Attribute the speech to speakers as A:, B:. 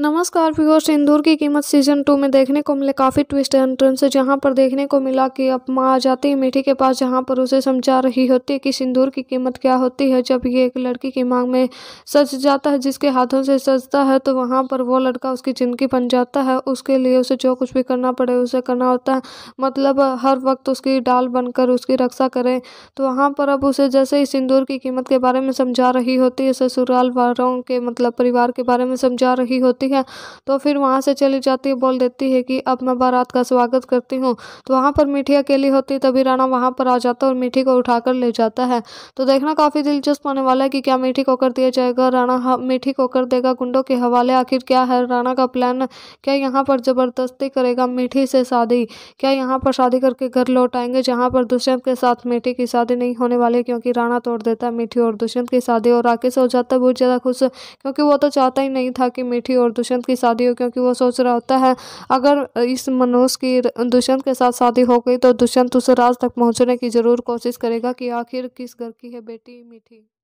A: नमस्कार व्यूअर्स इंदौर की कीमत सीजन टू में देखने को मिले काफ़ी ट्विस्ट एंट्रेंस है जहां पर देखने को मिला कि अब माँ आ जाती है मीठी के पास जहां पर उसे समझा रही होती है कि सिंदूर की कीमत क्या होती है जब ये एक लड़की की मांग में सज जाता है जिसके हाथों से सजता है तो वहां पर वो लड़का उसकी ज़िंदगी बन जाता है उसके लिए उसे जो कुछ भी करना पड़े उसे करना होता है मतलब हर वक्त उसकी डाल बनकर उसकी रक्षा करें तो वहाँ पर अब उसे जैसे ही सिंदूर की कीमत के बारे में समझा रही होती है ससुराल वालों के मतलब परिवार के बारे में समझा रही होती होती है तो फिर वहाँ से चली जाती है बोल देती है कि अब मैं बारात का स्वागत करती हूँ तो वहाँ पर मीठी अकेली होती है तभी राणा वहाँ पर आ जाता है और मीठी को उठाकर ले जाता है तो देखना काफ़ी दिलचस्प होने वाला है कि क्या मीठी को कर दिया जाएगा राणा मीठी को कर देगा गुंडों के हवाले आखिर क्या है राणा का प्लान क्या यहाँ पर ज़बरदस्ती करेगा मीठी से शादी क्या यहाँ पर शादी करके घर लौट आएंगे जहाँ पर दुष्यंत के साथ मीठी की शादी नहीं होने वाली क्योंकि राणा तोड़ देता है मीठी और दुष्यंत की शादी और राकेश हो जाता है बहुत ज़्यादा खुश क्योंकि वो तो चाहता ही नहीं था कि मीठी और दुष्यंत की शादी हो क्योंकि वो सोच रहा होता है अगर इस मनोज की दुष्यंत के साथ शादी हो गई तो दुष्यंत उस राज तक पहुँचने की जरूर कोशिश करेगा कि आखिर किस घर की है बेटी मीठी